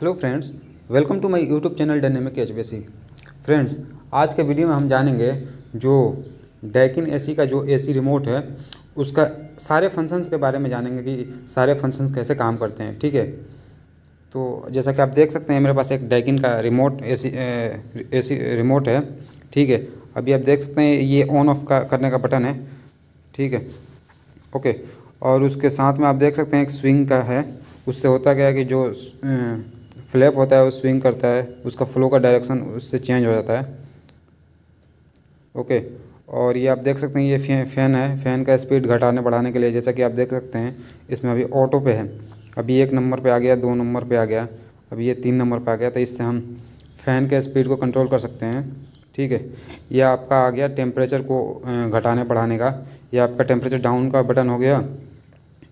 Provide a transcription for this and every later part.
hello friends welcome to my YouTube channel dynamic H friends आज के video में हम जानेंगे जो डैकिन एसी का जो एसी रिमोट है उसका सारे फंक्शंस के बारे में जानेंगे कि सारे फंक्शंस कैसे काम करते हैं ठीक है तो जैसा कि आप देख सकते हैं मेरे पास एक डैकिन का रिमोट ए सी रिमोट है ठीक है अभी आप देख सकते हैं ये ऑन ऑफ का करने का बटन है ठीक है ओके और उसके साथ में आप देख सकते हैं एक स्विंग का है उससे होता क्या है कि जो फ्लैप होता है वो स्विंग करता है उसका फ्लो का डायरेक्शन उससे चेंज हो जाता है ओके और ये आप देख सकते हैं ये फैन फैन है फ़ैन का स्पीड घटाने बढ़ाने के लिए जैसा कि आप देख सकते हैं इसमें अभी ऑटो पे है अभी एक नंबर पे आ गया दो नंबर पे आ गया अभी ये तीन नंबर पे आ गया तो इससे हम फ़ैन के स्पीड को कंट्रोल कर सकते हैं ठीक है यह आपका आ गया टेम्परेचर को घटाने बढ़ाने का यह आपका टेम्परेचर डाउन का बटन हो गया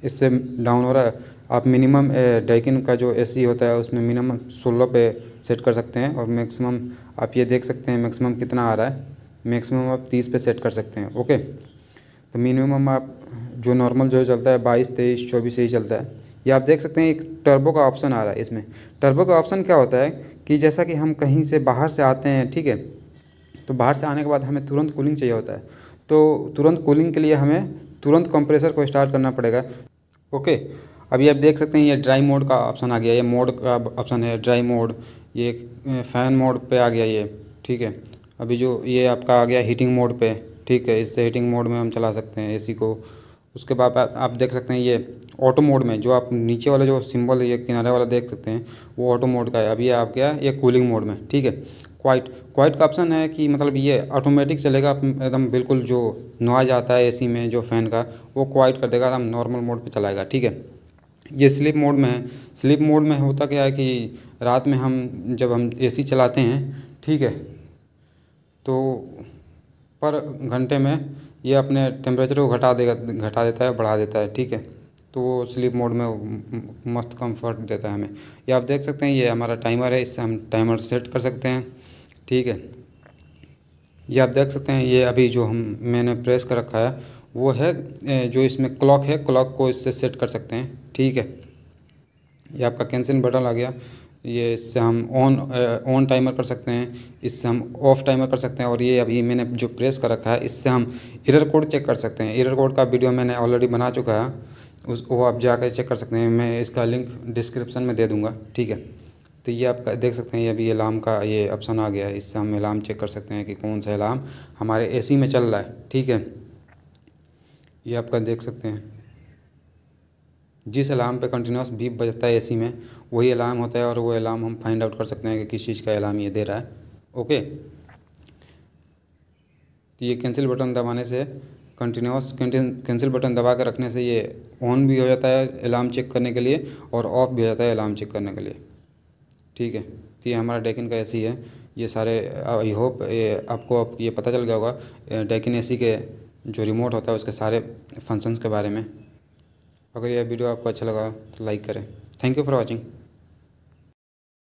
इससे डाउन हो रहा है आप मिनिमम डाइकिन का जो एसी e होता है उसमें मिनिमम सोलह पे सेट कर सकते हैं और मैक्सिमम आप ये देख सकते हैं मैक्सिमम कितना आ रहा है मैक्सिमम आप तीस पे सेट कर सकते हैं ओके तो मिनिमम आप जो नॉर्मल जो चलता है बाईस तेईस चौबीस यही चलता है ये आप देख सकते हैं एक टर्बो का ऑप्शन आ रहा है इसमें टर्बो का ऑप्शन क्या होता है कि जैसा कि हम कहीं से बाहर से आते हैं ठीक है तो बाहर से आने के बाद हमें तुरंत कूलिंग चाहिए होता है तो तुरंत कूलिंग के लिए हमें तुरंत कंप्रेसर को स्टार्ट करना पड़ेगा ओके अभी आप देख सकते हैं ये ड्राई मोड का ऑप्शन आ गया ये मोड का ऑप्शन है ड्राई मोड ये फ़ैन मोड पे आ गया ये ठीक है अभी जो ये आपका आ गया हीटिंग मोड पे ठीक है इससे हीटिंग मोड में हम चला सकते हैं एसी को उसके बाद आप देख सकते हैं ये ऑटो मोड में जो आप नीचे वाला जो सिंबल ये किनारे वाला देख सकते हैं वो ऑटो मोड का है अभी आप क्या ये कूलिंग मोड में ठीक है क्वाइट क्वाइट का ऑप्शन है कि मतलब ये ऑटोमेटिक चलेगा एकदम बिल्कुल जो नॉइज आता है एसी में जो फ़ैन का वो क्वाइट कर देगा एकदम नॉर्मल मोड पे चलाएगा ठीक है ये स्लिप मोड में है स्लिप मोड में होता क्या है कि रात में हम जब हम एसी चलाते हैं ठीक है तो पर घंटे में ये अपने टेम्परेचर को घटा देगा घटा देता है बढ़ा देता है ठीक है तो वो स्लीप मोड में मस्त कंफर्ट देता है हमें ये आप देख सकते हैं ये हमारा टाइमर है इससे हम टाइमर सेट कर सकते हैं ठीक है ये आप देख सकते हैं ये अभी जो हम मैंने प्रेस कर रखा है वो है जो इसमें क्लॉक है क्लॉक को इससे सेट कर सकते हैं ठीक है ये आपका कैंसिल बटन आ गया ये इससे हम ऑन ऑन टाइमर कर सकते हैं इससे हम ऑफ टाइमर कर सकते हैं और ये अभी मैंने जो प्रेस कर रखा है इससे हम इरर कोड चेक कर सकते हैं इरर कोड का वीडियो मैंने ऑलरेडी बना चुका है उस वो आप जाकर चेक कर सकते हैं मैं इसका लिंक डिस्क्रिप्शन में दे दूंगा ठीक है तो ये आप देख सकते हैं ये अभी अलार्म का ये ऑप्शन आ गया है इससे हम अलार्म चेक कर सकते हैं कि कौन सा अलार्म हमारे ए में चल रहा है ठीक है ये आपका देख सकते हैं जिस अलार्म पे कंटिन्यूस बीप बजता है एसी में वही अलार्म होता है और वो अलार्म हम फाइंड आउट कर सकते हैं कि किस चीज़ का अलार्म ये दे रहा है ओके तो ये कैंसिल बटन दबाने से कंटिन्यूस कैंसिल बटन दबा कर रखने से ये ऑन भी हो जाता है अलार्म चेक करने के लिए और ऑफ भी हो जाता है अलार्म चेक करने के लिए ठीक है तो ये हमारा डेकिन का ए है ये सारे आई होप आपको आप ये पता चल गया होगा डेकिन ए के जो रिमोट होता है उसके सारे फंक्शंस के बारे में अगर यह वीडियो आपको अच्छा लगा तो लाइक करें थैंक यू फॉर वॉचिंग